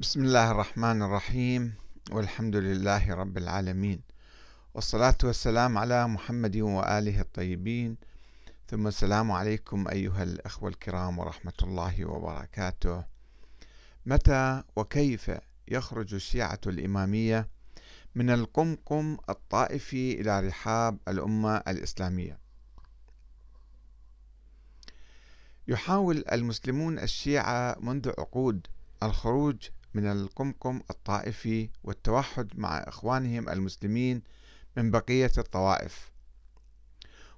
بسم الله الرحمن الرحيم والحمد لله رب العالمين والصلاة والسلام على محمد وآله الطيبين ثم السلام عليكم أيها الأخوة الكرام ورحمة الله وبركاته متى وكيف يخرج الشيعة الإمامية من القمقم الطائفي إلى رحاب الأمة الإسلامية يحاول المسلمون الشيعة منذ عقود الخروج من القمقم الطائفي والتوحد مع إخوانهم المسلمين من بقية الطوائف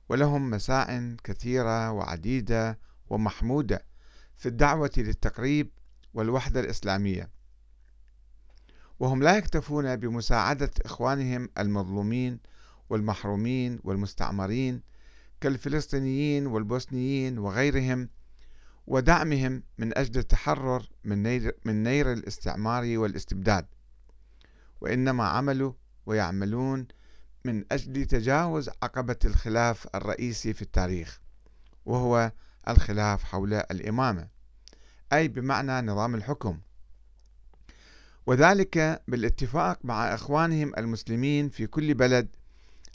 ولهم مساع كثيرة وعديدة ومحمودة في الدعوة للتقريب والوحدة الإسلامية وهم لا يكتفون بمساعدة إخوانهم المظلومين والمحرومين والمستعمرين كالفلسطينيين والبوسنيين وغيرهم ودعمهم من أجل التحرر من نير, من نير الاستعمار والاستبداد وإنما عملوا ويعملون من أجل تجاوز عقبة الخلاف الرئيسي في التاريخ وهو الخلاف حول الإمامة أي بمعنى نظام الحكم وذلك بالاتفاق مع إخوانهم المسلمين في كل بلد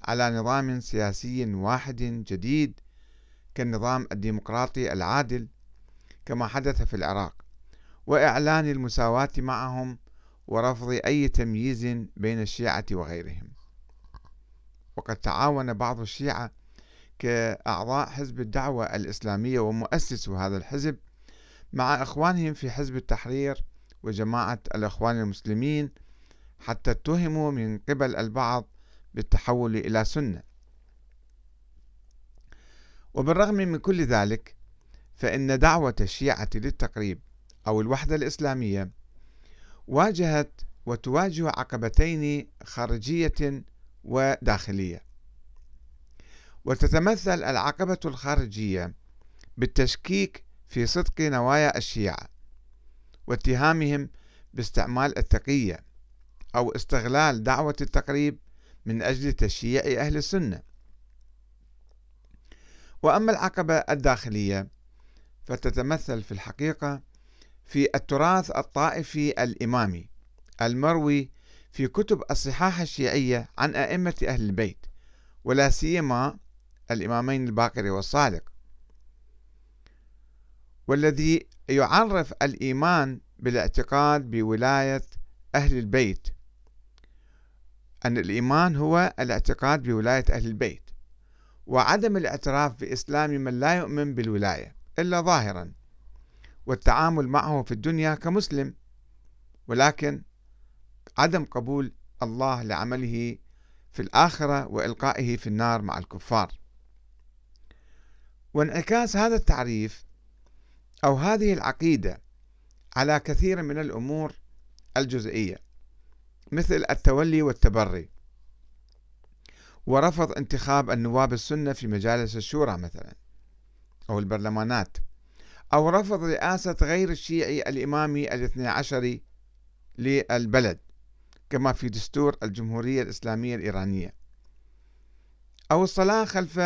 على نظام سياسي واحد جديد كالنظام الديمقراطي العادل كما حدث في العراق وإعلان المساواة معهم ورفض أي تمييز بين الشيعة وغيرهم وقد تعاون بعض الشيعة كأعضاء حزب الدعوة الإسلامية ومؤسس هذا الحزب مع إخوانهم في حزب التحرير وجماعة الإخوان المسلمين حتى اتهموا من قبل البعض بالتحول إلى سنة وبالرغم من كل ذلك فإن دعوة الشيعة للتقريب أو الوحدة الإسلامية واجهت وتواجه عقبتين خارجية وداخلية وتتمثل العقبة الخارجية بالتشكيك في صدق نوايا الشيعة واتهامهم باستعمال التقية أو استغلال دعوة التقريب من أجل تشييع أهل السنة وأما العقبة الداخلية فتتمثل في الحقيقة في التراث الطائفي الإمامي المروي في كتب الصحاح الشيعية عن أئمة أهل البيت ولا سيما الإمامين الباقر والصادق والذي يعرف الإيمان بالاعتقاد بولاية أهل البيت أن الإيمان هو الاعتقاد بولاية أهل البيت وعدم الاعتراف بإسلام من لا يؤمن بالولاية إلا ظاهرا والتعامل معه في الدنيا كمسلم ولكن عدم قبول الله لعمله في الآخرة وإلقائه في النار مع الكفار وانعكاس هذا التعريف أو هذه العقيدة على كثير من الأمور الجزئية مثل التولي والتبري ورفض انتخاب النواب السنة في مجالس الشورى مثلا أو البرلمانات أو رفض رئاسة غير الشيعي الإمامي الاثني عشري للبلد كما في دستور الجمهورية الإسلامية الإيرانية أو الصلاة خلف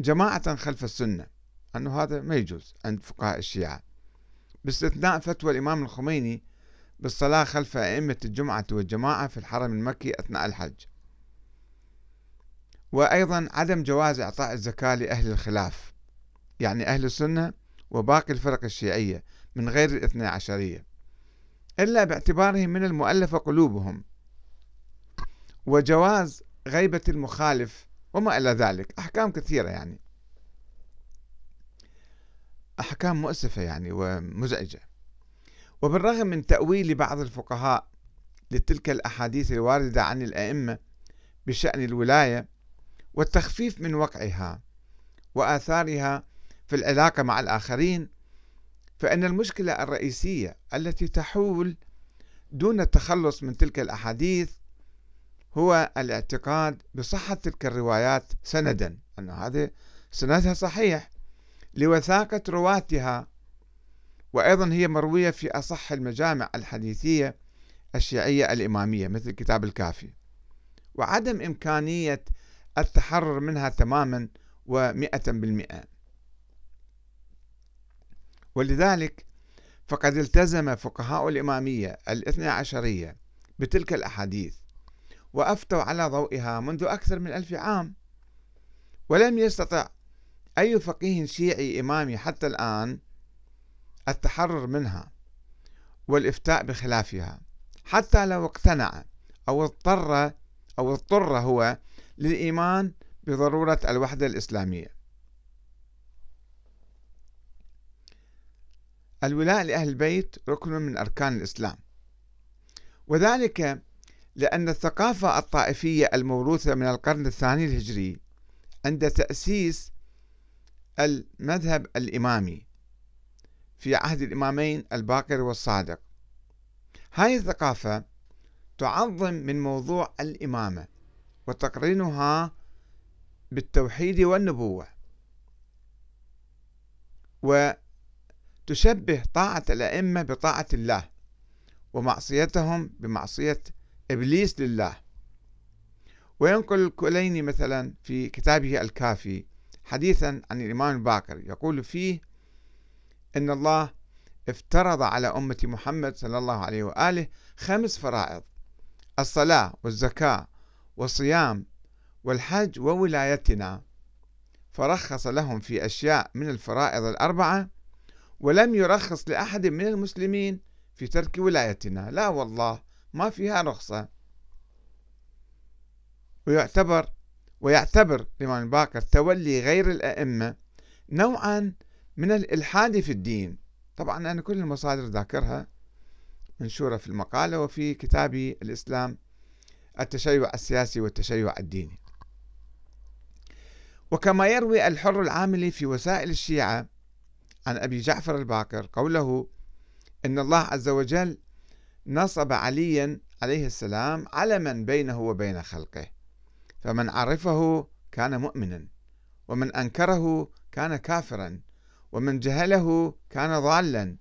جماعة خلف السنة أنه هذا ما يجوز عند فقهاء الشيعة باستثناء فتوى الإمام الخميني بالصلاة خلف أئمة الجمعة والجماعة في الحرم المكي أثناء الحج وأيضا عدم جواز إعطاء الزكاة لأهل الخلاف يعني أهل السنة وباقي الفرق الشيعية من غير الاثنى عشرية إلا باعتبارهم من المؤلفة قلوبهم وجواز غيبة المخالف وما إلى ذلك أحكام كثيرة يعني أحكام مؤسفة يعني ومزعجة وبالرغم من تأويل بعض الفقهاء لتلك الأحاديث الواردة عن الأئمة بشأن الولاية والتخفيف من وقعها وآثارها في العلاقة مع الآخرين فإن المشكلة الرئيسية التي تحول دون التخلص من تلك الأحاديث هو الاعتقاد بصحة تلك الروايات سندا أن هذا سندها صحيح لوثاقة رواتها وأيضا هي مروية في أصح المجامع الحديثية الشيعية الإمامية مثل كتاب الكافي وعدم إمكانية التحرر منها تماما ومئة بالمئة ولذلك فقد التزم فقهاء الإمامية الاثنى عشرية بتلك الأحاديث وأفتوا على ضوئها منذ أكثر من ألف عام ولم يستطع أي فقيه شيعي إمامي حتى الآن التحرر منها والإفتاء بخلافها حتى لو اقتنع أو اضطر أو اضطر هو للإيمان بضرورة الوحدة الإسلامية الولاء لأهل البيت ركن من أركان الإسلام وذلك لأن الثقافة الطائفية الموروثة من القرن الثاني الهجري عند تأسيس المذهب الإمامي في عهد الإمامين الباقر والصادق هاي الثقافة تعظم من موضوع الإمامة وتقرنها بالتوحيد والنبوة تشبه طاعة الأئمة بطاعة الله ومعصيتهم بمعصية إبليس لله وينقل الكليني مثلا في كتابه الكافي حديثا عن الإمام الباقر يقول فيه إن الله افترض على أمة محمد صلى الله عليه وآله خمس فرائض الصلاة والزكاة والصيام والحج وولايتنا فرخص لهم في أشياء من الفرائض الأربعة ولم يرخص لأحد من المسلمين في ترك ولايتنا لا والله ما فيها رخصة ويعتبر ويعتبر الإمام الباقر تولي غير الأئمة نوعا من الإلحاد في الدين طبعا أنا كل المصادر ذاكرها منشورة في المقالة وفي كتابي الإسلام التشيع السياسي والتشيع الديني وكما يروي الحر العاملي في وسائل الشيعة عن أبي جعفر الباقر قوله إن الله عز وجل نصب عليا عليه السلام علما بينه وبين خلقه فمن عرفه كان مؤمنا ومن أنكره كان كافرا ومن جهله كان ضالا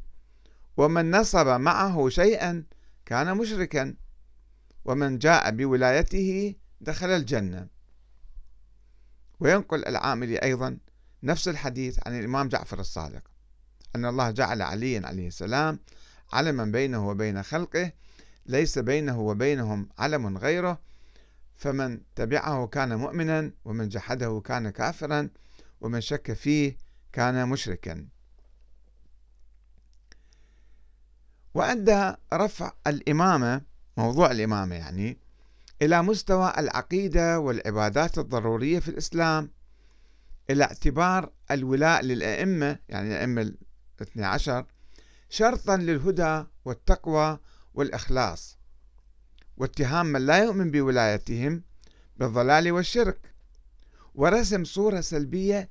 ومن نصب معه شيئا كان مشركا ومن جاء بولايته دخل الجنة وينقل العاملي أيضا نفس الحديث عن الإمام جعفر الصادق أن الله جعل عليا عليه السلام علما بينه وبين خلقه ليس بينه وبينهم علم غيره فمن تبعه كان مؤمنا ومن جحده كان كافرا ومن شك فيه كان مشركا وعندها رفع الإمامة موضوع الإمامة يعني إلى مستوى العقيدة والعبادات الضرورية في الإسلام إلى اعتبار الولاء للأئمة يعني الأئمة الاثنى عشر شرطا للهدى والتقوى والإخلاص واتهام من لا يؤمن بولايتهم بالضلال والشرك ورسم صورة سلبية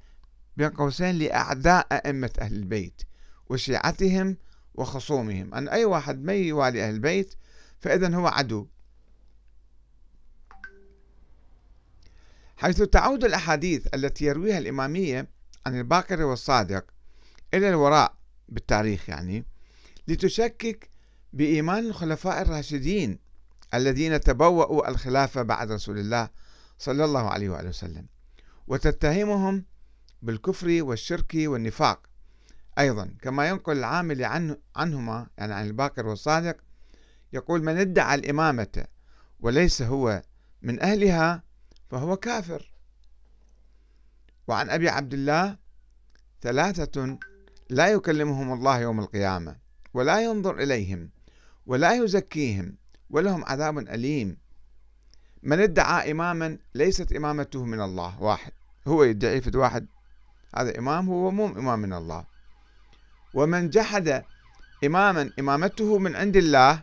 بين قوسين لأعداء أئمة أهل البيت وشيعتهم وخصومهم أن أي واحد ما يوالي أهل البيت فإذا هو عدو حيث تعود الأحاديث التي يرويها الإمامية عن الباقر والصادق إلى الوراء بالتاريخ يعني لتشكك بإيمان الخلفاء الراشدين الذين تبوأوا الخلافة بعد رسول الله صلى الله عليه وآله وسلم وتتهمهم بالكفر والشرك والنفاق أيضا كما ينقل العامل عنه عنهما يعني عن الباقر والصادق يقول من ادعى الإمامة وليس هو من أهلها فهو كافر وعن أبي عبد الله ثلاثة لا يكلمهم الله يوم القيامة ولا ينظر إليهم ولا يزكيهم ولهم عذاب أليم من ادعى إماما ليست إمامته من الله واحد هو يدعي في واحد هذا إمام هو مو إمام من الله ومن جحد إماما إمامته من عند الله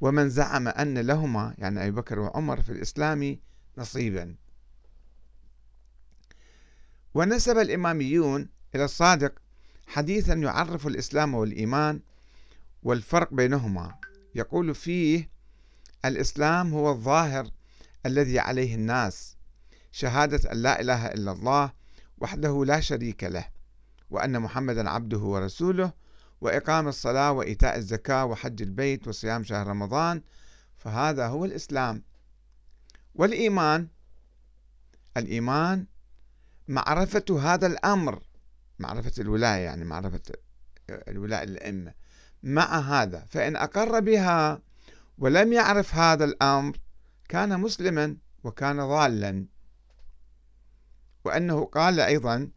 ومن زعم أن لهما يعني أبي بكر وعمر في الإسلام نصيبا ونسب الإماميون إلى الصادق حديثا يعرف الإسلام والإيمان والفرق بينهما يقول فيه الإسلام هو الظاهر الذي عليه الناس شهادة أن لا إله إلا الله وحده لا شريك له وأن محمدا عبده ورسوله وإقام الصلاة وإيتاء الزكاة وحج البيت وصيام شهر رمضان فهذا هو الإسلام والإيمان الإيمان معرفة هذا الأمر معرفة الولاية يعني معرفة آه، الولاء الأمة مع هذا فإن أقر بها ولم يعرف هذا الأمر كان مسلما وكان ضالا وأنه قال أيضا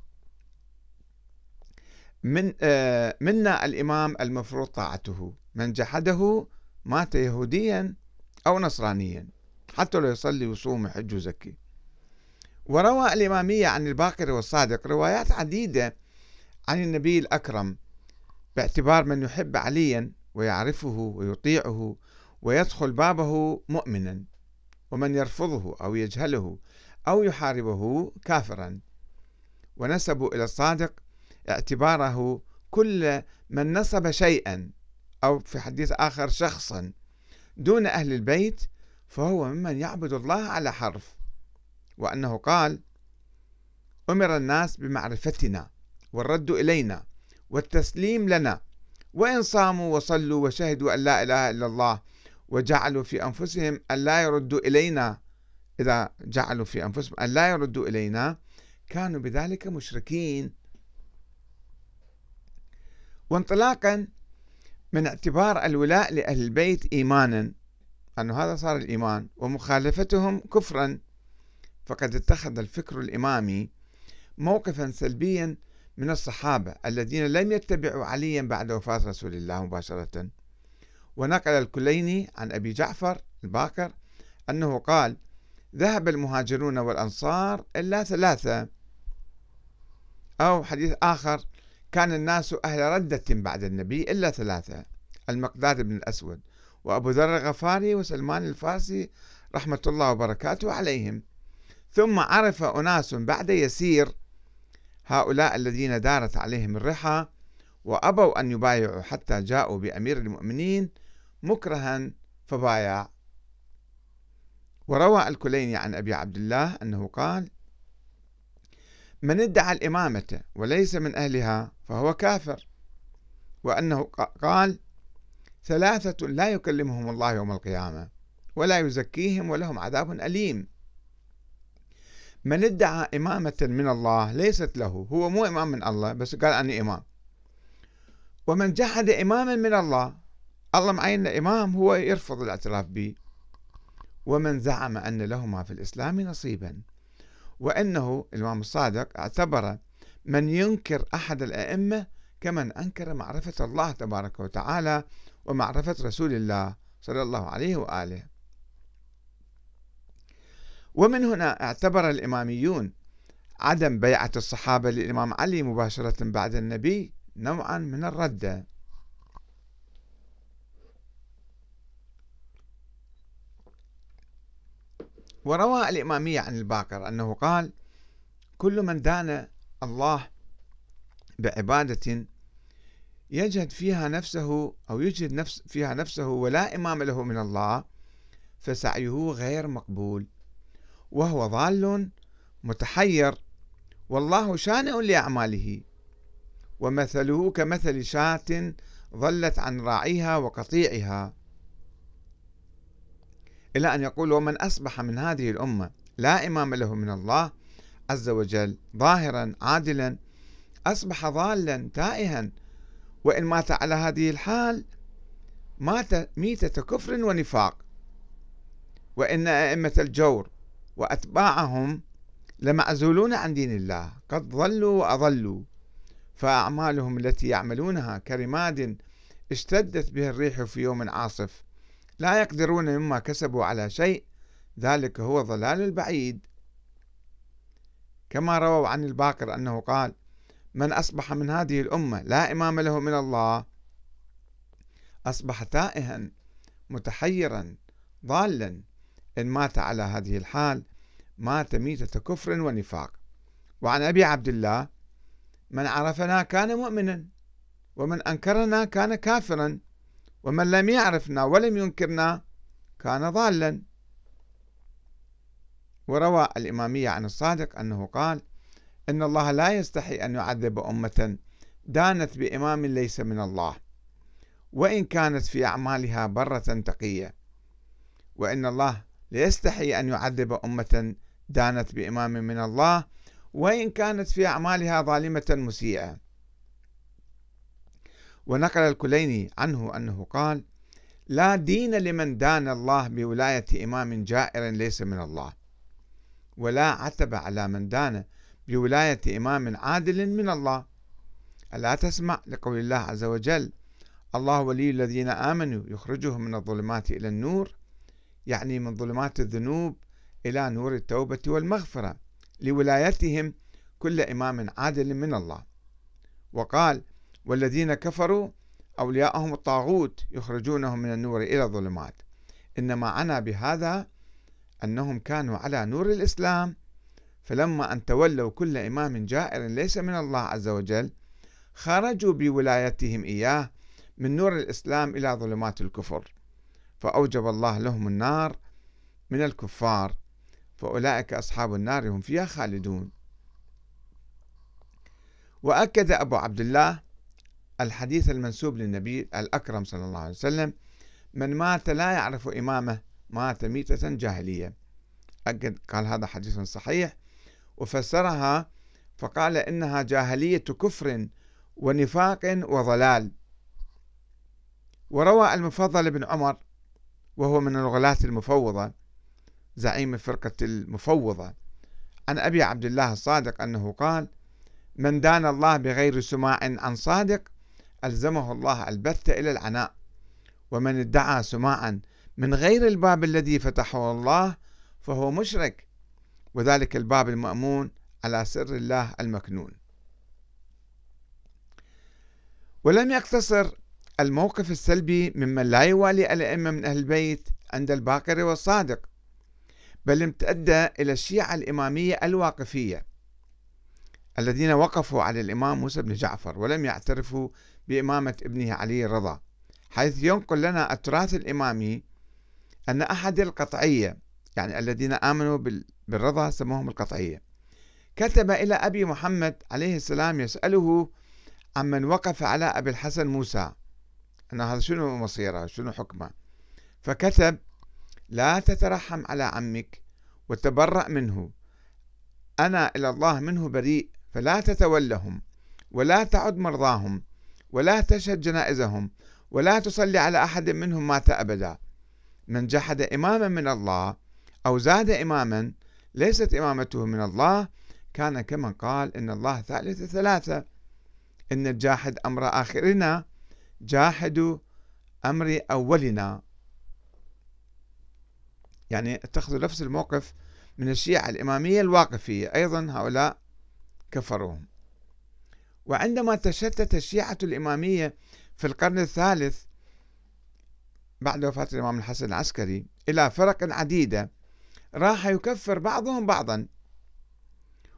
من آه، منا الإمام المفروض طاعته من جحده مات يهوديا أو نصرانيا حتى لو يصلي ويصوم ويحج ويزكي وروى الإمامية عن الباقر والصادق روايات عديدة عن النبي الأكرم باعتبار من يحب عليا ويعرفه ويطيعه ويدخل بابه مؤمنا ومن يرفضه أو يجهله أو يحاربه كافرا ونسبوا إلى الصادق اعتباره كل من نسب شيئا أو في حديث آخر شخصا دون أهل البيت فهو ممن يعبد الله على حرف وأنه قال أمر الناس بمعرفتنا والرد إلينا والتسليم لنا وإن صاموا وصلوا وشهدوا أن لا إله إلا الله وجعلوا في أنفسهم أن لا يردوا إلينا إذا جعلوا في أنفسهم أن لا يردوا إلينا كانوا بذلك مشركين وانطلاقا من اعتبار الولاء لأهل البيت إيمانا أنه هذا صار الإيمان ومخالفتهم كفرا فقد اتخذ الفكر الإمامي موقفا سلبيا من الصحابة الذين لم يتبعوا عليا بعد وفاة رسول الله مباشرة ونقل الكليني عن أبي جعفر الباكر أنه قال ذهب المهاجرون والأنصار إلا ثلاثة أو حديث آخر كان الناس أهل ردة بعد النبي إلا ثلاثة المقداد بن الأسود وأبو ذر الغفاري وسلمان الفارسي رحمة الله وبركاته عليهم ثم عرف أناس بعد يسير هؤلاء الذين دارت عليهم الرحى وأبوا أن يبايعوا حتى جاءوا بأمير المؤمنين مكرها فبايع وروى الكليني عن أبي عبد الله أنه قال من ادعى الإمامة وليس من أهلها فهو كافر وأنه قال ثلاثة لا يكلمهم الله يوم القيامة ولا يزكيهم ولهم عذاب أليم من ادعى إمامة من الله ليست له هو مو إمام من الله بس قال أنا إمام ومن جحد إماما من الله الله معين إمام هو يرفض الاعتراف به ومن زعم أن له ما في الإسلام نصيبا وأنه الإمام الصادق اعتبر من ينكر أحد الأئمة كمن أنكر معرفة الله تبارك وتعالى ومعرفة رسول الله صلى الله عليه وآله ومن هنا اعتبر الإماميون عدم بيعة الصحابة للإمام علي مباشرة بعد النبي نوعا من الردة وروى الإمامية عن الباقر أنه قال كل من دان الله بعبادة يجد فيها نفسه أو يجد نفس فيها نفسه ولا إمام له من الله فسعيه غير مقبول وهو ضال متحير والله شانئ لأعماله ومثله كمثل شاة ضلت عن راعيها وقطيعها إلى أن يقول ومن أصبح من هذه الأمة لا إمام له من الله عز وجل ظاهرا عادلا أصبح ضالا تائها وإن مات على هذه الحال مات ميتة كفر ونفاق وإن أئمة الجور وأتباعهم لمعزولون عن دين الله قد ضلوا وأضلوا فأعمالهم التي يعملونها كرماد اشتدت به الريح في يوم عاصف لا يقدرون مما كسبوا على شيء ذلك هو ضلال البعيد كما رووا عن الباقر أنه قال من أصبح من هذه الأمة لا إمام له من الله أصبح تائها متحيرا ضالا إن مات على هذه الحال مات ميتة كفر ونفاق وعن أبي عبد الله من عرفنا كان مؤمنا ومن أنكرنا كان كافرا ومن لم يعرفنا ولم ينكرنا كان ضالا وروى الإمامية عن الصادق أنه قال إن الله لا يستحي أن يعذب أمة دانت بإمام ليس من الله وإن كانت في أعمالها برة تقية وإن الله ليستحي أن يعذب أمة دانت بإمام من الله وإن كانت في أعمالها ظالمة مسيئة ونقل الكليني عنه أنه قال لا دين لمن دان الله بولاية إمام جائر ليس من الله ولا عتب على من دان لولاية إمام عادل من الله ألا تسمع لقول الله عز وجل الله ولي الذين آمنوا يخرجهم من الظلمات إلى النور يعني من ظلمات الذنوب إلى نور التوبة والمغفرة لولايتهم كل إمام عادل من الله وقال والذين كفروا أولياءهم الطاغوت يخرجونهم من النور إلى الظلمات إنما عنا بهذا أنهم كانوا على نور الإسلام فلما أن تولوا كل إمام جائر ليس من الله عز وجل خرجوا بولايتهم إياه من نور الإسلام إلى ظلمات الكفر فأوجب الله لهم النار من الكفار فأولئك أصحاب النار هم فيها خالدون وأكد أبو عبد الله الحديث المنسوب للنبي الأكرم صلى الله عليه وسلم من مات لا يعرف إمامه مات ميتة جاهلية أكد قال هذا حديث صحيح وفسرها فقال إنها جاهلية كفر ونفاق وضلال وروى المفضل بن عمر وهو من الغلاة المفوضة زعيم فرقة المفوضة عن أبي عبد الله الصادق أنه قال من دان الله بغير سماع عن صادق ألزمه الله البث إلى العناء ومن ادعى سماعا من غير الباب الذي فتحه الله فهو مشرك وذلك الباب المأمون على سر الله المكنون ولم يقتصر الموقف السلبي ممن لا يوالي الأئمة من أهل البيت عند الباقر والصادق بل امتد إلى الشيعة الإمامية الواقفية الذين وقفوا على الإمام موسى بن جعفر ولم يعترفوا بإمامة ابنه علي الرضا حيث ينقل لنا التراث الإمامي أن أحد القطعية يعني الذين آمنوا بالرضا سموهم القطعية كتب إلى أبي محمد عليه السلام يسأله عمن وقف على أبي الحسن موسى أن هذا شنو مصيره شنو حكمه فكتب لا تترحم على عمك وتبرأ منه أنا إلى الله منه بريء فلا تتولهم ولا تعد مرضاهم ولا تشهد جنائزهم ولا تصلي على أحد منهم مات أبدا من جحد إماما من الله أو زاد إماما ليست إمامته من الله كان كمن قال إن الله ثالث ثلاثة إن الجاحد أمر آخرنا جاحد أمر أولنا يعني اتخذوا نفس الموقف من الشيعة الإمامية الواقفية أيضا هؤلاء كفروهم وعندما تشتت الشيعة الإمامية في القرن الثالث بعد وفاة الإمام الحسن العسكري إلى فرق عديدة راح يكفر بعضهم بعضا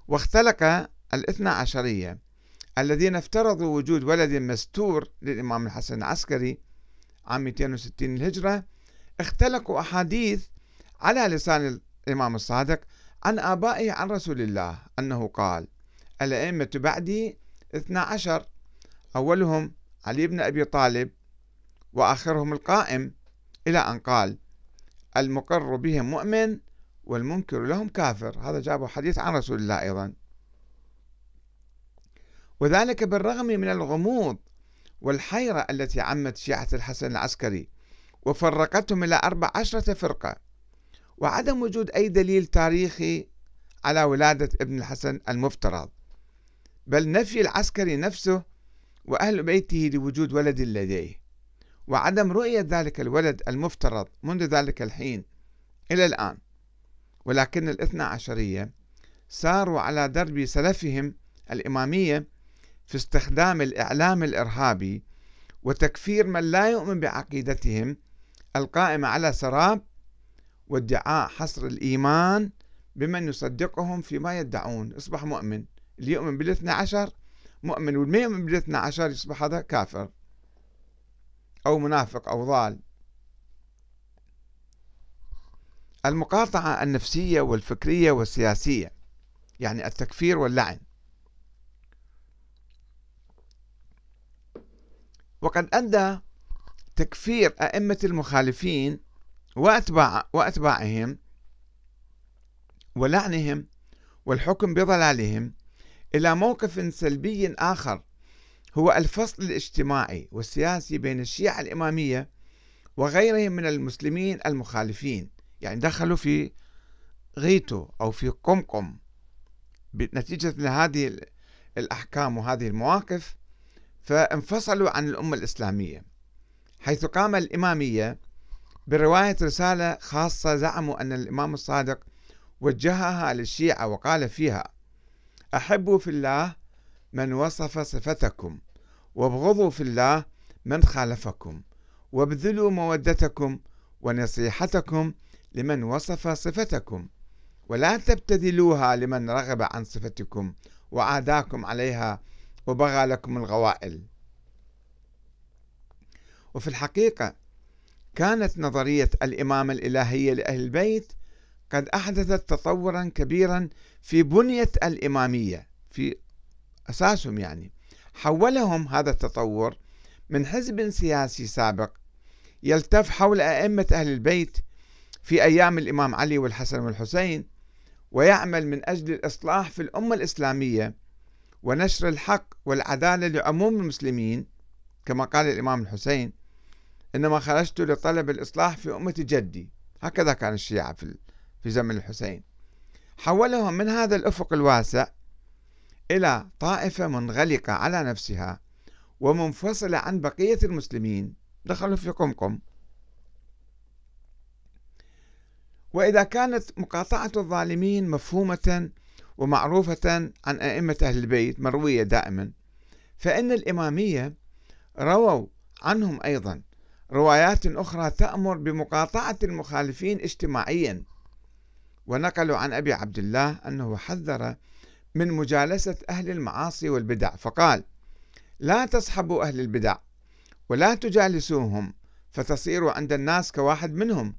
واختلق الاثنى عشرية الذين افترضوا وجود ولد مستور للإمام الحسن العسكري عام 260 الهجرة اختلقوا أحاديث على لسان الإمام الصادق عن آبائه عن رسول الله أنه قال الأئمة بعدي اثنا عشر أولهم علي بن أبي طالب وآخرهم القائم إلى أن قال المقر بهم مؤمن والمنكر لهم كافر هذا جابه حديث عن رسول الله أيضا وذلك بالرغم من الغموض والحيرة التي عمت شيعة الحسن العسكري وفرقتهم إلى أربع عشرة فرقة وعدم وجود أي دليل تاريخي على ولادة ابن الحسن المفترض بل نفي العسكري نفسه وأهل بيته لوجود ولد لديه وعدم رؤية ذلك الولد المفترض منذ ذلك الحين إلى الآن ولكن الاثنى عشرية ساروا على درب سلفهم الإمامية في استخدام الإعلام الإرهابي وتكفير من لا يؤمن بعقيدتهم القائمة على سراب وادعاء حصر الإيمان بمن يصدقهم فيما يدعون اصبح مؤمن اللي يؤمن بالاثنى عشر مؤمن والما يؤمن بالاثنى عشر يصبح هذا كافر أو منافق أو ضال المقاطعة النفسية والفكرية والسياسية يعني التكفير واللعن وقد أدى تكفير أئمة المخالفين وأتباع وأتباعهم ولعنهم والحكم بضلالهم إلى موقف سلبي آخر هو الفصل الاجتماعي والسياسي بين الشيعة الإمامية وغيرهم من المسلمين المخالفين يعني دخلوا في غيتو أو في قمقم نتيجة لهذه الأحكام وهذه المواقف فانفصلوا عن الأمة الإسلامية حيث قام الإمامية برواية رسالة خاصة زعموا أن الإمام الصادق وجهها للشيعة وقال فيها أحبوا في الله من وصف صفتكم وابغضوا في الله من خالفكم وابذلوا مودتكم ونصيحتكم لمن وصف صفتكم ولا تبتذلوها لمن رغب عن صفتكم وعاداكم عليها وبغى لكم الغوائل وفي الحقيقة كانت نظرية الإمامة الإلهية لأهل البيت قد أحدثت تطورا كبيرا في بنية الإمامية في أساسهم يعني حولهم هذا التطور من حزب سياسي سابق يلتف حول أئمة أهل البيت في أيام الإمام علي والحسن والحسين ويعمل من أجل الإصلاح في الأمة الإسلامية ونشر الحق والعدالة لعموم المسلمين كما قال الإمام الحسين إنما خرجت لطلب الإصلاح في أمة جدي هكذا كان الشيعة في في زمن الحسين حولهم من هذا الأفق الواسع إلى طائفة منغلقة على نفسها ومنفصلة عن بقية المسلمين دخلوا في قمقم وإذا كانت مقاطعة الظالمين مفهومة ومعروفة عن أئمة أهل البيت مروية دائما فإن الإمامية رووا عنهم أيضا روايات أخرى تأمر بمقاطعة المخالفين اجتماعيا ونقلوا عن أبي عبد الله أنه حذر من مجالسة أهل المعاصي والبدع فقال لا تصحبوا أهل البدع ولا تجالسوهم فتصيروا عند الناس كواحد منهم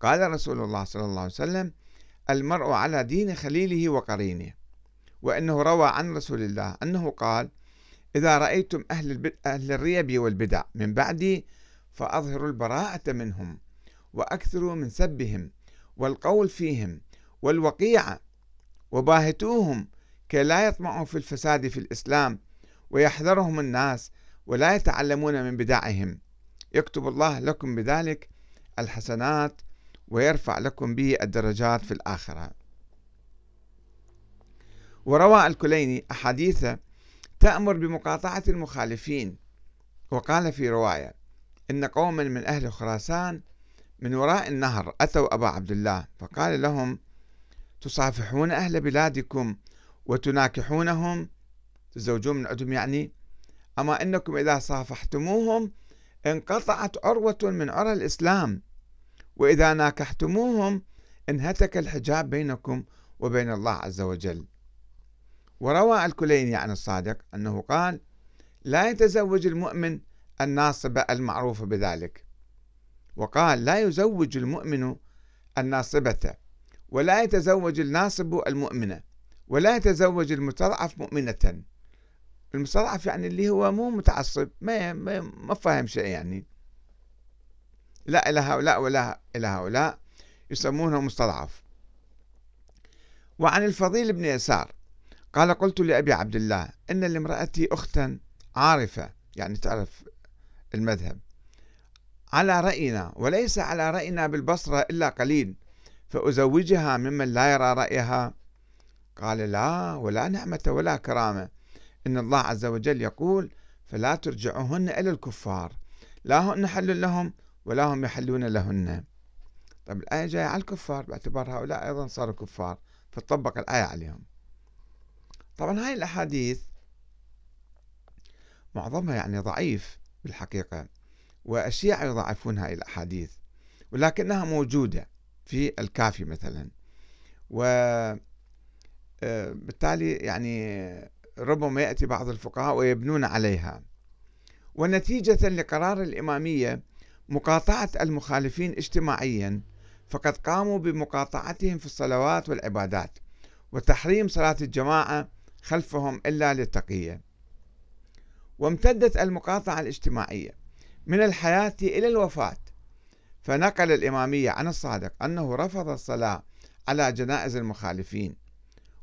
قال رسول الله صلى الله عليه وسلم المرء على دين خليله وقرينه وأنه روى عن رسول الله أنه قال إذا رأيتم أهل, البد... أهل الريب والبدع من بعدي فأظهروا البراءة منهم وأكثروا من سبهم والقول فيهم والوقيعة وباهتوهم كي لا يطمعوا في الفساد في الإسلام ويحذرهم الناس ولا يتعلمون من بدعهم يكتب الله لكم بذلك الحسنات ويرفع لكم به الدرجات في الآخرة وروى الكليني أحاديث تأمر بمقاطعة المخالفين وقال في رواية إن قوما من أهل خراسان من وراء النهر أتوا أبا عبد الله فقال لهم تصافحون أهل بلادكم وتناكحونهم تزوجون من عندهم يعني أما إنكم إذا صافحتموهم انقطعت عروة من عرى الإسلام وإذا ناكحتموهم انهتك الحجاب بينكم وبين الله عز وجل وروى الكليني عن الصادق أنه قال لا يتزوج المؤمن الناصبة المعروفة بذلك وقال لا يزوج المؤمن الناصبة ولا يتزوج الناصب المؤمنة ولا يتزوج المستضعف مؤمنة المستضعف يعني اللي هو مو متعصب ما ما, ما فاهم شيء يعني لا إلى هؤلاء ولا إلى هؤلاء يسمونه مستضعف وعن الفضيل بن يسار قال قلت لأبي عبد الله إن لامرأتي أختا عارفة يعني تعرف المذهب على رأينا وليس على رأينا بالبصرة إلا قليل فأزوجها ممن لا يرى رأيها قال لا ولا نعمة ولا كرامة إن الله عز وجل يقول فلا ترجعوهن إلى الكفار لا هن حل لهم ولا هم يحلون لهن طيب الآية جاية على الكفار باعتبار هؤلاء أيضا صاروا كفار فتطبق الآية عليهم طبعا هاي الأحاديث معظمها يعني ضعيف بالحقيقة والشيعة يضعفون هاي الأحاديث ولكنها موجودة في الكافي مثلا و آه، بالتالي يعني ربما يأتي بعض الفقهاء ويبنون عليها ونتيجة لقرار الإمامية مقاطعة المخالفين اجتماعيا فقد قاموا بمقاطعتهم في الصلوات والعبادات وتحريم صلاة الجماعة خلفهم إلا للتقية وامتدت المقاطعة الاجتماعية من الحياة إلى الوفاة فنقل الإمامية عن الصادق أنه رفض الصلاة على جنائز المخالفين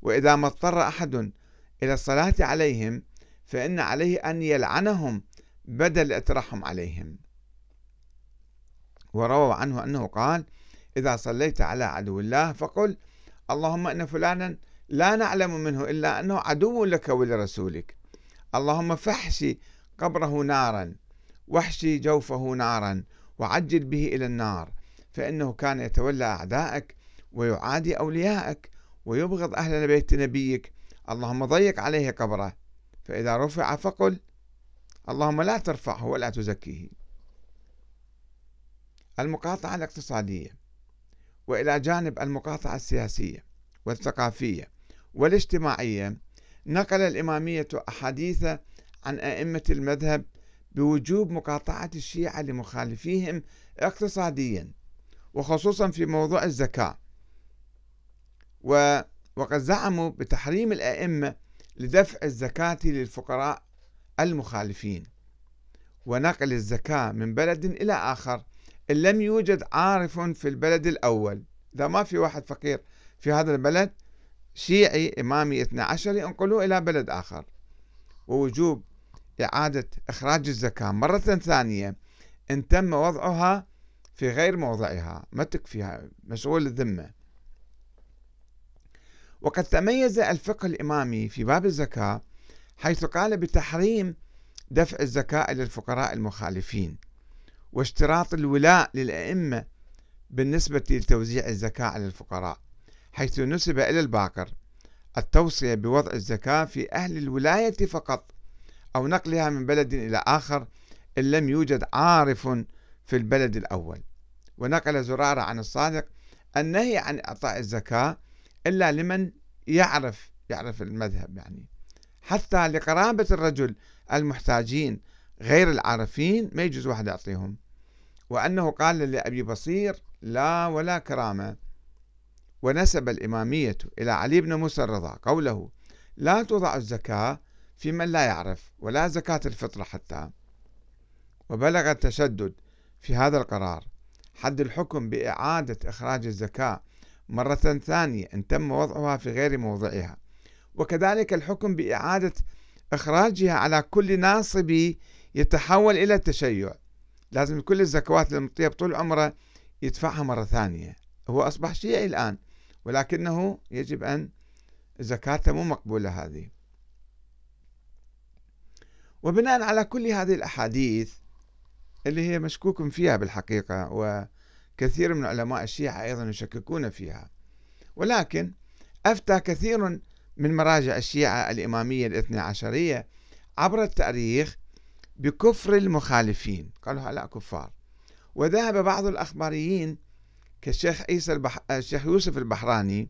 وإذا ما اضطر أحد إلى الصلاة عليهم فإن عليه أن يلعنهم بدل الترحم عليهم ورووا عنه أنه قال إذا صليت على عدو الله فقل اللهم إن فلانا لا نعلم منه إلا أنه عدو لك ولرسولك اللهم فاحشي قبره نارا واحشي جوفه نارا وعجل به إلى النار فإنه كان يتولى أعدائك ويعادي أوليائك ويبغض أهل بيت نبيك اللهم ضيق عليه قبره فإذا رفع فقل اللهم لا ترفعه ولا تزكيه المقاطعة الاقتصادية وإلى جانب المقاطعة السياسية والثقافية والاجتماعية نقل الإمامية أحاديث عن أئمة المذهب بوجوب مقاطعة الشيعة لمخالفيهم اقتصاديا وخصوصا في موضوع الزكاة وقد زعموا بتحريم الأئمة لدفع الزكاة للفقراء المخالفين ونقل الزكاة من بلد إلى آخر لم يوجد عارف في البلد الأول إذا ما في واحد فقير في هذا البلد شيعي إمامي اثنى عشري انقلوه إلى بلد آخر ووجوب إعادة إخراج الزكاة مرة ثانية إن تم وضعها في غير موضعها ما تكفيها مشغول الذمة وقد تميز الفقه الإمامي في باب الزكاة حيث قال بتحريم دفع الزكاة للفقراء المخالفين واشتراط الولاء للأئمة بالنسبة لتوزيع الزكاة على الفقراء حيث نسب إلى الباقر التوصية بوضع الزكاة في أهل الولاية فقط أو نقلها من بلد إلى آخر إن لم يوجد عارف في البلد الأول ونقل زرارة عن الصادق النهي عن إعطاء الزكاة إلا لمن يعرف يعرف المذهب يعني حتى لقرابة الرجل المحتاجين غير العارفين ما يجوز واحد يعطيهم وأنه قال لأبي بصير لا ولا كرامة ونسب الإمامية إلى علي بن موسى الرضا قوله لا توضع الزكاة في من لا يعرف ولا زكاة الفطرة حتى وبلغ التشدد في هذا القرار حد الحكم بإعادة إخراج الزكاة مرة ثانية إن تم وضعها في غير موضعها وكذلك الحكم بإعادة إخراجها على كل ناصب يتحول إلى التشيع لازم كل الزكوات اللي مطيها بطول عمره يدفعها مرة ثانية هو أصبح شيعي الآن ولكنه يجب أن زكاته مو مقبولة هذه وبناء على كل هذه الأحاديث اللي هي مشكوك فيها بالحقيقة وكثير من علماء الشيعة أيضا يشككون فيها ولكن أفتى كثير من مراجع الشيعة الإمامية الاثنى عشرية عبر التاريخ بكفر المخالفين قالوا هؤلاء كفار وذهب بعض الأخباريين كالشيخ عيسى البح... الشيخ يوسف البحراني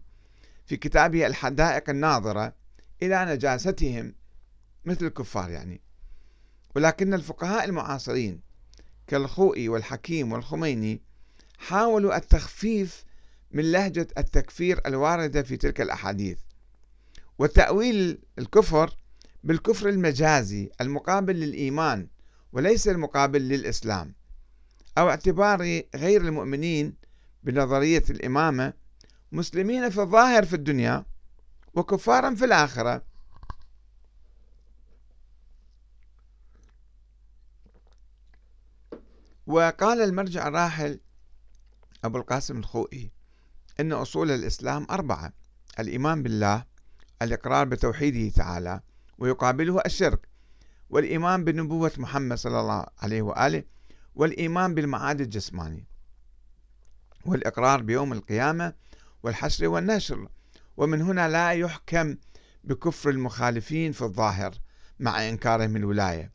في كتابه الحدائق الناظرة إلى نجاستهم مثل الكفار يعني ولكن الفقهاء المعاصرين كالخوئي والحكيم والخميني حاولوا التخفيف من لهجة التكفير الواردة في تلك الأحاديث وتأويل الكفر بالكفر المجازي المقابل للإيمان وليس المقابل للإسلام أو اعتبار غير المؤمنين بنظرية الإمامة مسلمين في الظاهر في الدنيا وكفارا في الآخرة وقال المرجع الراحل أبو القاسم الخوئي أن أصول الإسلام أربعة الإيمان بالله الإقرار بتوحيده تعالى ويقابله الشرك والإيمان بنبوة محمد صلى الله عليه وآله والإيمان بالمعاد الجسماني والإقرار بيوم القيامة والحشر والنشر ومن هنا لا يحكم بكفر المخالفين في الظاهر مع إنكارهم الولاية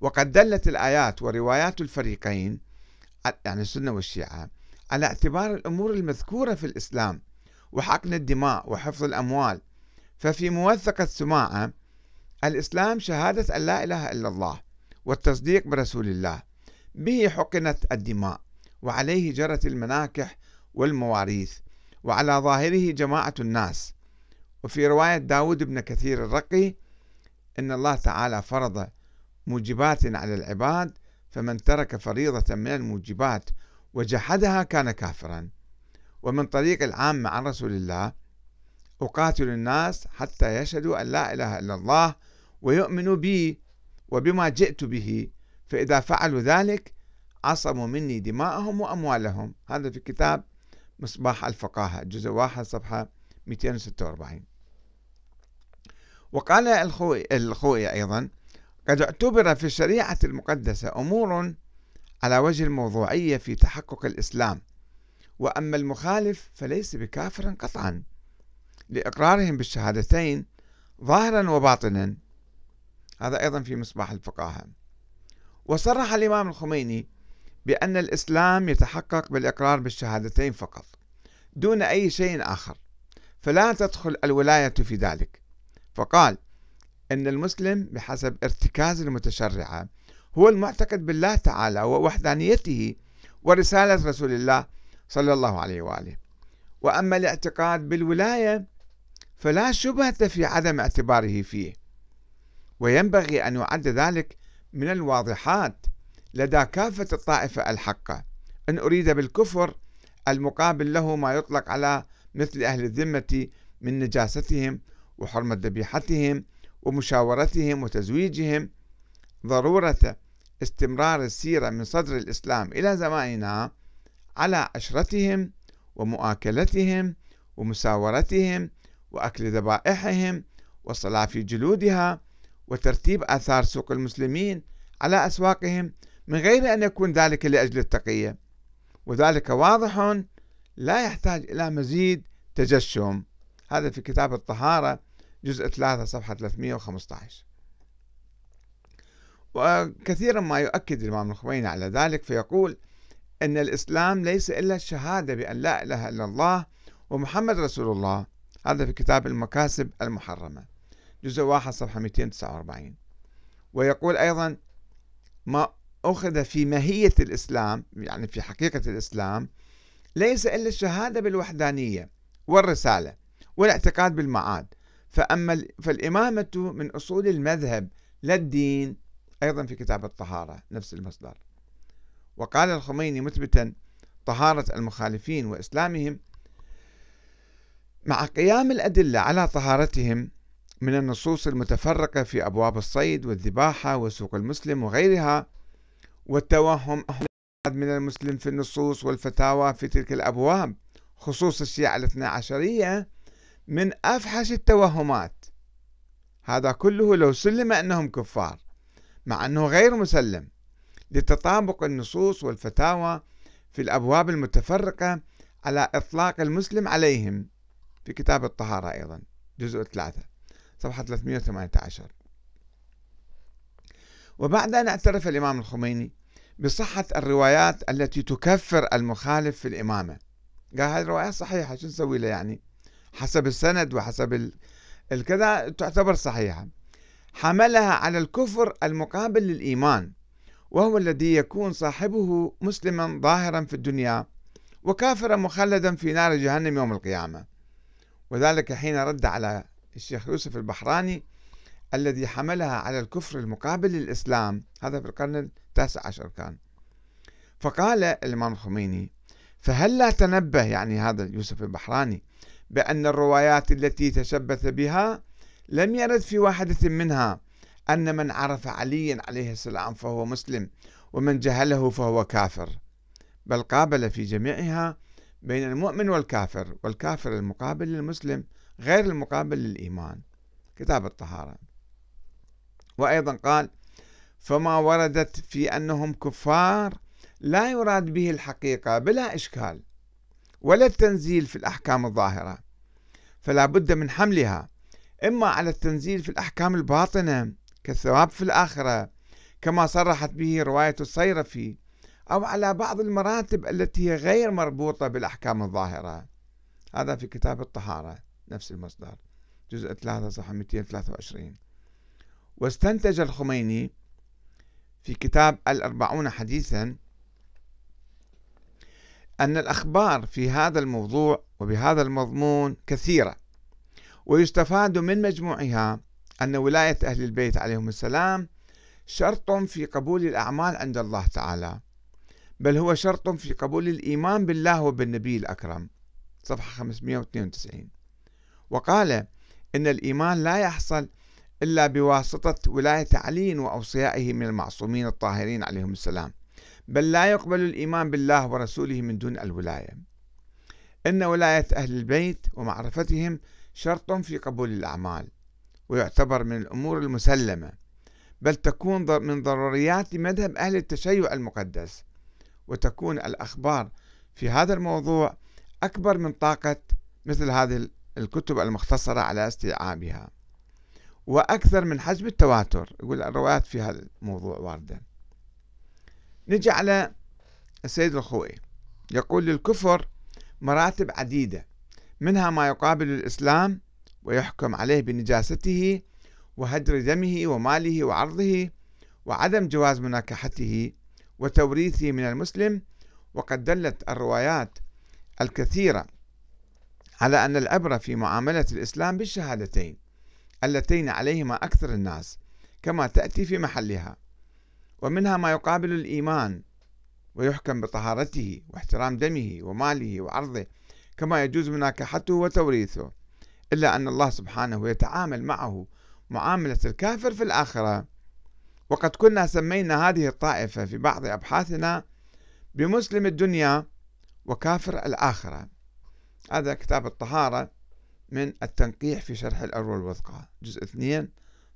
وقد دلت الآيات وروايات الفريقين يعني السنة والشيعة على اعتبار الأمور المذكورة في الإسلام وحقن الدماء وحفظ الأموال ففي موثقة سماعة الإسلام شهادة أن لا إله إلا الله والتصديق برسول الله به حقنت الدماء وعليه جرت المناكح والمواريث وعلى ظاهره جماعة الناس وفي رواية داود بن كثير الرقي إن الله تعالى فرض موجبات على العباد فمن ترك فريضة من الموجبات وجحدها كان كافرا ومن طريق العامة عن رسول الله أقاتل الناس حتى يشهدوا أن لا إله إلا الله ويؤمن بي وبما جئت به فإذا فعلوا ذلك عصموا مني دماءهم وأموالهم هذا في كتاب مصباح الفقاهة جزء واحد صفحة 246 وقال الخوي, الخوي أيضا قد اعتبر في الشريعة المقدسة أمور على وجه الموضوعية في تحقق الإسلام وأما المخالف فليس بكافر قطعا لإقرارهم بالشهادتين ظاهرا وباطنا هذا أيضا في مصباح الفقاهة وصرح الإمام الخميني بأن الإسلام يتحقق بالإقرار بالشهادتين فقط دون أي شيء آخر فلا تدخل الولاية في ذلك فقال أن المسلم بحسب ارتكاز المتشرعة هو المعتقد بالله تعالى ووحدانيته ورسالة رسول الله صلى الله عليه وآله وأما الاعتقاد بالولاية فلا شبهة في عدم اعتباره فيه وينبغي أن يعد ذلك من الواضحات لدى كافة الطائفة الحقة إن أريد بالكفر المقابل له ما يطلق على مثل أهل الذمة من نجاستهم وحرمة ذبيحتهم ومشاورتهم وتزويجهم ضرورة استمرار السيرة من صدر الإسلام إلى زماننا على عشرتهم ومؤاكلتهم ومساورتهم وأكل ذبائحهم والصلاة في جلودها وترتيب آثار سوق المسلمين على أسواقهم من غير أن يكون ذلك لأجل التقية وذلك واضح لا يحتاج إلى مزيد تجشم هذا في كتاب الطهارة جزء 3 صفحة 315 وكثيرا ما يؤكد الإمام الخميني على ذلك فيقول أن الإسلام ليس إلا الشهادة بأن لا إله إلا الله ومحمد رسول الله هذا في كتاب المكاسب المحرمه جزء واحد صفحة 249 ويقول أيضا ما أخذ في ماهية الإسلام يعني في حقيقة الإسلام ليس إلا الشهادة بالوحدانية والرسالة والاعتقاد بالمعاد فأما فالإمامة من أصول المذهب لا الدين أيضا في كتاب الطهارة نفس المصدر وقال الخميني مثبتا طهارة المخالفين وإسلامهم مع قيام الأدلة على طهارتهم من النصوص المتفرقة في أبواب الصيد والذباحة وسوق المسلم وغيرها والتوهم من المسلم في النصوص والفتاوى في تلك الأبواب خصوص الشيعة الاثنى عشرية من أفحش التوهمات هذا كله لو سلم أنهم كفار مع أنه غير مسلم لتطابق النصوص والفتاوى في الأبواب المتفرقة على إطلاق المسلم عليهم في كتاب الطهارة أيضا جزء ثلاثة صفحة 318 وبعد أن اعترف الإمام الخميني بصحة الروايات التي تكفر المخالف في الإمامة قال هذه الروايات صحيحة شو نسوي لها يعني حسب السند وحسب الكذا تعتبر صحيحة حملها على الكفر المقابل للإيمان وهو الذي يكون صاحبه مسلما ظاهرا في الدنيا وكافرا مخلدا في نار جهنم يوم القيامة وذلك حين رد على الشيخ يوسف البحراني الذي حملها على الكفر المقابل للإسلام هذا في القرن التاسع عشر كان فقال الإمام الخميني فهل لا تنبه يعني هذا يوسف البحراني بأن الروايات التي تشبث بها لم يرد في واحدة منها أن من عرف عليا عليه السلام فهو مسلم ومن جهله فهو كافر بل قابل في جميعها بين المؤمن والكافر والكافر المقابل للمسلم غير المقابل للإيمان كتاب الطهارة وأيضا قال فما وردت في أنهم كفار لا يراد به الحقيقة بلا إشكال ولا التنزيل في الأحكام الظاهرة فلا بد من حملها إما على التنزيل في الأحكام الباطنة كالثواب في الآخرة كما صرحت به رواية الصيرفي أو على بعض المراتب التي هي غير مربوطة بالأحكام الظاهرة هذا في كتاب الطهارة نفس المصدر جزء 3 صفحة 223 واستنتج الخميني في كتاب الأربعون حديثا أن الأخبار في هذا الموضوع وبهذا المضمون كثيرة ويستفاد من مجموعها أن ولاية أهل البيت عليهم السلام شرط في قبول الأعمال عند الله تعالى بل هو شرط في قبول الإيمان بالله وبالنبي الأكرم صفحة 592 وقال إن الإيمان لا يحصل إلا بواسطة ولاية علي وأوصيائه من المعصومين الطاهرين عليهم السلام بل لا يقبل الإيمان بالله ورسوله من دون الولاية إن ولاية أهل البيت ومعرفتهم شرط في قبول الأعمال ويعتبر من الأمور المسلمة بل تكون من ضروريات مذهب أهل التشيع المقدس وتكون الأخبار في هذا الموضوع أكبر من طاقة مثل هذه الكتب المختصرة على استيعابها وأكثر من حجم التواتر يقول الروايات في هذا الموضوع واردة نجي على السيد الخوئي يقول للكفر مراتب عديدة منها ما يقابل الإسلام ويحكم عليه بنجاسته وهدر دمه وماله وعرضه وعدم جواز مناكحته وتوريثه من المسلم وقد دلت الروايات الكثيرة على أن العبرة في معاملة الإسلام بالشهادتين اللتين عليهما أكثر الناس كما تأتي في محلها ومنها ما يقابل الإيمان ويحكم بطهارته واحترام دمه وماله وعرضه كما يجوز مناكحته وتوريثه إلا أن الله سبحانه يتعامل معه معاملة الكافر في الآخرة وقد كنا سمينا هذه الطائفة في بعض أبحاثنا بمسلم الدنيا وكافر الآخرة هذا كتاب الطهارة من التنقيح في شرح الأروى الوثقى جزء 2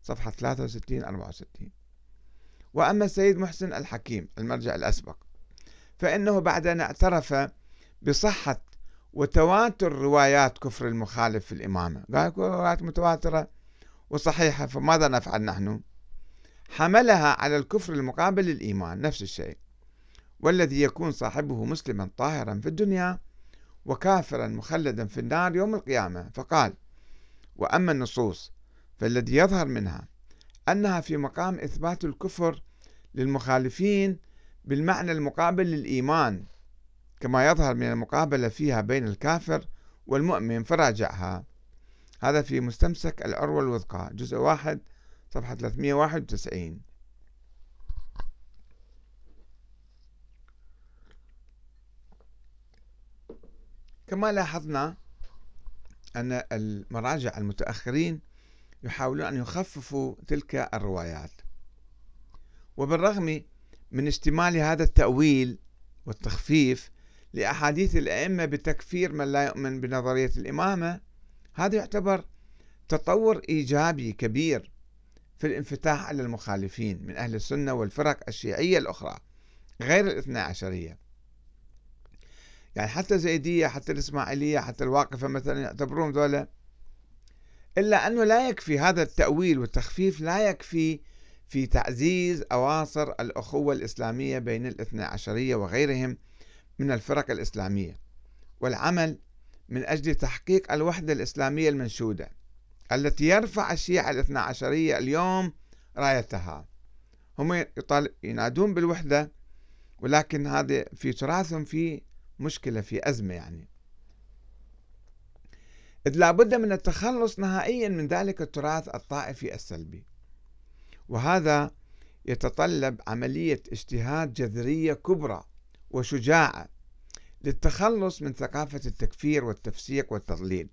صفحة 63 64 وأما السيد محسن الحكيم المرجع الأسبق فإنه بعد أن اعترف بصحة وتواتر روايات كفر المخالف في الإمامة قال روايات متواترة وصحيحة فماذا نفعل نحن حملها على الكفر المقابل للإيمان نفس الشيء والذي يكون صاحبه مسلما طاهرا في الدنيا وكافرا مخلدا في النار يوم القيامة فقال وأما النصوص فالذي يظهر منها أنها في مقام إثبات الكفر للمخالفين بالمعنى المقابل للإيمان كما يظهر من المقابلة فيها بين الكافر والمؤمن فراجعها هذا في مستمسك العروة الوثقى جزء واحد صفحة 391 كما لاحظنا أن المراجع المتأخرين يحاولون أن يخففوا تلك الروايات وبالرغم من اشتمال هذا التأويل والتخفيف لأحاديث الأئمة بتكفير من لا يؤمن بنظرية الإمامة هذا يعتبر تطور إيجابي كبير في الانفتاح على المخالفين من أهل السنة والفرق الشيعية الأخرى غير الاثنى عشرية يعني حتى زيدية حتى الإسماعيلية حتى الواقفة مثلا يعتبرون ذولا إلا أنه لا يكفي هذا التأويل والتخفيف لا يكفي في تعزيز أواصر الأخوة الإسلامية بين الاثنى عشرية وغيرهم من الفرق الإسلامية والعمل من أجل تحقيق الوحدة الإسلامية المنشودة التي يرفع الشيعة الاثنى عشرية اليوم رايتها هم ينادون بالوحدة ولكن هذا في تراثهم في مشكلة في أزمة يعني إذ لابد من التخلص نهائيا من ذلك التراث الطائفي السلبي وهذا يتطلب عملية اجتهاد جذرية كبرى وشجاعة للتخلص من ثقافة التكفير والتفسيق والتضليل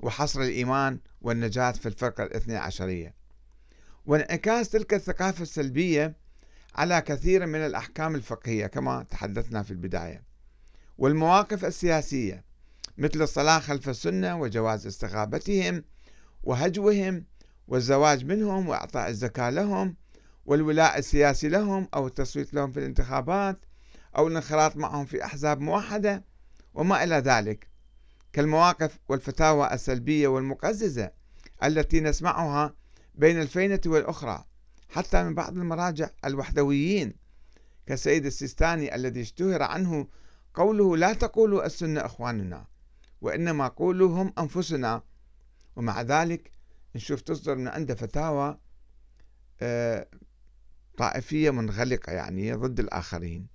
وحصر الإيمان والنجاة في الفرقة الاثنى عشرية وانعكاس تلك الثقافة السلبية على كثير من الأحكام الفقهية كما تحدثنا في البداية والمواقف السياسية مثل الصلاة خلف السنة وجواز استخابتهم وهجوهم والزواج منهم وإعطاء الزكاة لهم والولاء السياسي لهم أو التصويت لهم في الانتخابات أو الانخراط معهم في أحزاب موحدة وما إلى ذلك كالمواقف والفتاوى السلبية والمقززة التي نسمعها بين الفينة والأخرى حتى من بعض المراجع الوحدويين كسيد السيستاني الذي اشتهر عنه قوله لا تقولوا السنة إخواننا وإنما قولوا هم أنفسنا ومع ذلك نشوف تصدر من عنده فتاوى آه، طائفية منغلقة يعني ضد الآخرين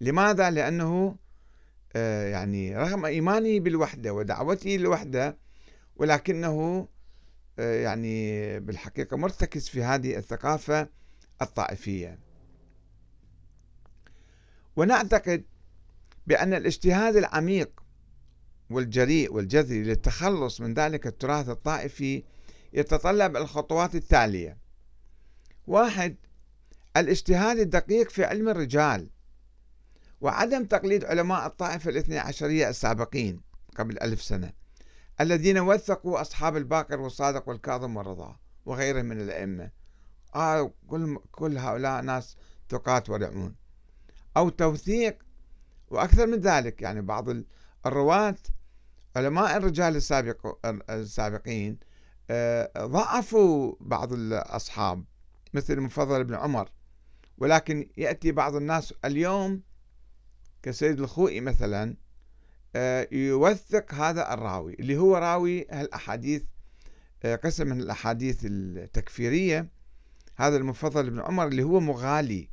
لماذا؟ لأنه آه، يعني رغم إيمانه بالوحدة ودعوته للوحدة ولكنه آه، يعني بالحقيقة مرتكز في هذه الثقافة الطائفية ونعتقد بأن الاجتهاد العميق والجريء والجذري للتخلص من ذلك التراث الطائفي يتطلب الخطوات التالية واحد الاجتهاد الدقيق في علم الرجال وعدم تقليد علماء الطائفة الاثني عشرية السابقين قبل ألف سنة الذين وثقوا أصحاب الباقر والصادق والكاظم والرضا وغيرهم من الأئمة آه كل, كل هؤلاء ناس ثقات ورعون أو توثيق وأكثر من ذلك يعني بعض الرواة علماء الرجال السابق السابقين آه، ضعفوا بعض الأصحاب مثل المفضل بن عمر ولكن يأتي بعض الناس اليوم كسيد الخوئي مثلا آه، يوثق هذا الراوي اللي هو راوي الأحاديث آه، قسم من الأحاديث التكفيرية هذا المفضل بن عمر اللي هو مغالي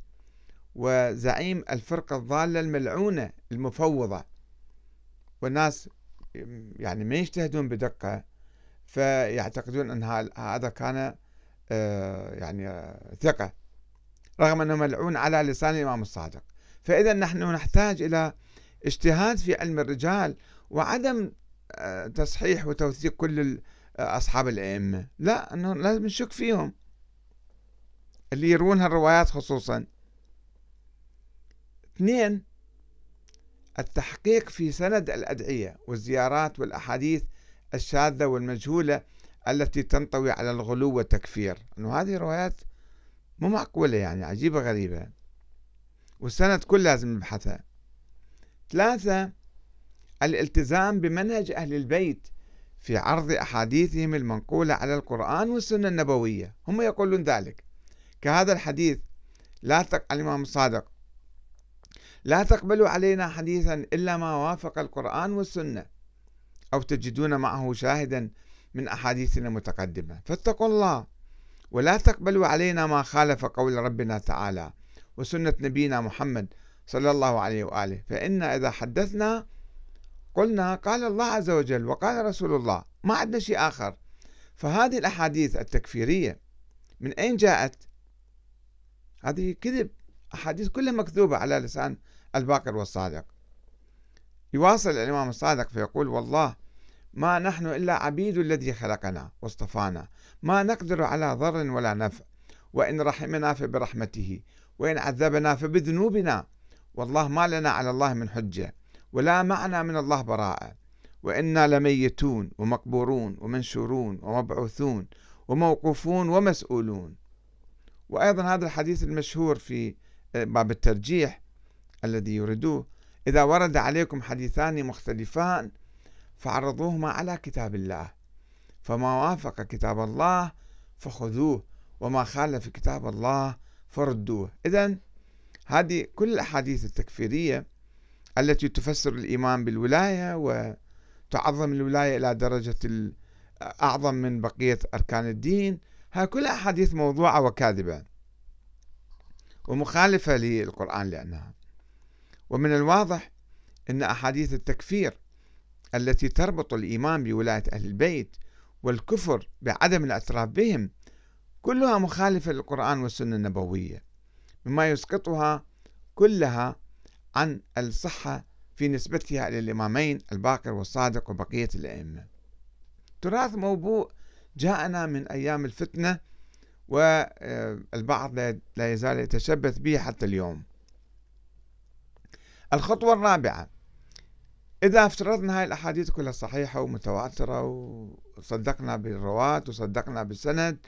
وزعيم الفرقة الضالة الملعونة المفوضة والناس يعني ما يجتهدون بدقة فيعتقدون أن هذا كان آه، يعني آه، ثقة رغم أنه ملعون على لسان الإمام الصادق فإذا نحن نحتاج إلى اجتهاد في علم الرجال وعدم آه، تصحيح وتوثيق كل أصحاب الأئمة لا أنه لازم نشك فيهم اللي يروون هالروايات خصوصاً اثنين التحقيق في سند الأدعية والزيارات والأحاديث الشاذة والمجهولة التي تنطوي على الغلو والتكفير أنه هذه روايات مو معقولة يعني عجيبة غريبة والسند كله لازم نبحثها ثلاثة الالتزام بمنهج أهل البيت في عرض أحاديثهم المنقولة على القرآن والسنة النبوية هم يقولون ذلك كهذا الحديث لا تقع الإمام الصادق لا تقبلوا علينا حديثا إلا ما وافق القرآن والسنة أو تجدون معه شاهدا من أحاديثنا المتقدمة فاتقوا الله ولا تقبلوا علينا ما خالف قول ربنا تعالى وسنة نبينا محمد صلى الله عليه وآله فإن إذا حدثنا قلنا قال الله عز وجل وقال رسول الله ما عندنا شيء آخر فهذه الأحاديث التكفيرية من أين جاءت؟ هذه كذب أحاديث كلها مكذوبة على لسان الباقر والصادق يواصل الإمام الصادق فيقول والله ما نحن إلا عبيد الذي خلقنا واصطفانا ما نقدر على ضر ولا نفع وإن رحمنا فبرحمته وإن عذبنا فبذنوبنا والله ما لنا على الله من حجة ولا معنا من الله براءة وإنا لميتون ومقبورون ومنشورون ومبعوثون وموقوفون ومسؤولون وأيضا هذا الحديث المشهور في آه، باب الترجيح الذي يريدوه إذا ورد عليكم حديثان مختلفان فعرضوهما على كتاب الله فما وافق كتاب الله فخذوه وما خالف كتاب الله فردوه إذا هذه كل الأحاديث التكفيرية التي تفسر الإيمان بالولاية وتعظم الولاية إلى درجة أعظم من بقية أركان الدين ها كلها أحاديث موضوعة وكاذبة ومخالفة للقرآن لأنها ومن الواضح أن أحاديث التكفير التي تربط الإيمان بولاية أهل البيت والكفر بعدم الاعتراف بهم كلها مخالفة للقرآن والسنة النبوية مما يسقطها كلها عن الصحة في نسبتها إلى الإمامين الباقر والصادق وبقية الأئمة تراث موبوء جاءنا من أيام الفتنة والبعض لا يزال يتشبث به حتى اليوم الخطوة الرابعة إذا افترضنا هاي الأحاديث كلها صحيحة ومتواترة وصدقنا بالرواة وصدقنا بالسند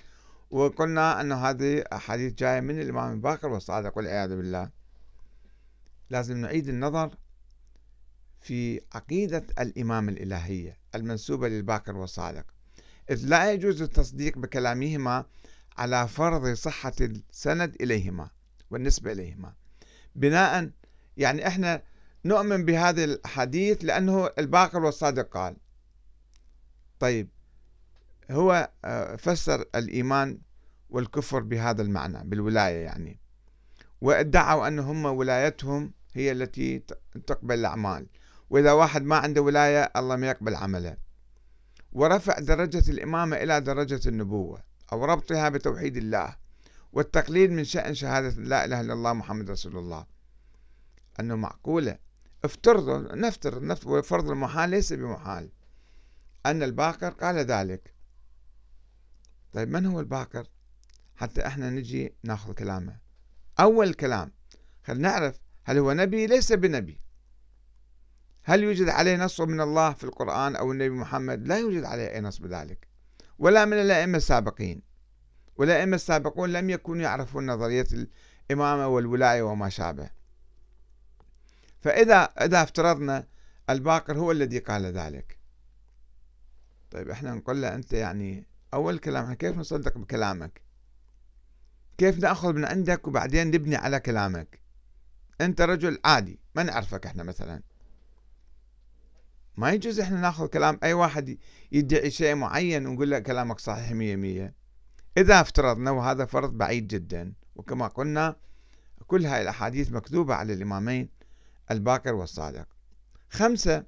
وقلنا أن هذه أحاديث جاية من الإمام الباقر والصادق والعياذ بالله لازم نعيد النظر في عقيدة الإمام الإلهية المنسوبة للباقر والصادق إذ لا يجوز التصديق بكلامهما على فرض صحة السند إليهما والنسبة إليهما بناء يعني احنا نؤمن بهذا الحديث لأنه الباقر والصادق قال طيب هو آه، فسر الإيمان والكفر بهذا المعنى بالولاية يعني وادعوا أن هم ولايتهم هي التي تقبل الأعمال وإذا واحد ما عنده ولاية الله ما يقبل عمله ورفع درجة الإمامة إلى درجة النبوة أو ربطها بتوحيد الله والتقليد من شأن شهادة لا إله إلا الله محمد رسول الله أنه معقولة افترض نفترض نفترض فرض المحال ليس بمحال أن الباقر قال ذلك طيب من هو الباقر حتى احنا نجي ناخذ كلامه أول كلام خلينا نعرف هل هو نبي ليس بنبي هل يوجد عليه نص من الله في القرآن أو النبي محمد لا يوجد عليه أي نص بذلك ولا من الأئمة السابقين والأئمة السابقون لم يكونوا يعرفون نظرية الإمامة والولاية وما شابه فإذا إذا افترضنا الباقر هو الذي قال ذلك طيب احنا نقول له أنت يعني أول كلام احنا كيف نصدق بكلامك كيف نأخذ من عندك وبعدين نبني على كلامك أنت رجل عادي ما نعرفك احنا مثلا ما يجوز احنا ناخذ كلام اي واحد يدعي شيء معين ونقول له كلامك صحيح مية مية اذا افترضنا وهذا فرض بعيد جدا وكما قلنا كل هاي الاحاديث مكذوبة على الامامين الباكر والصادق خمسة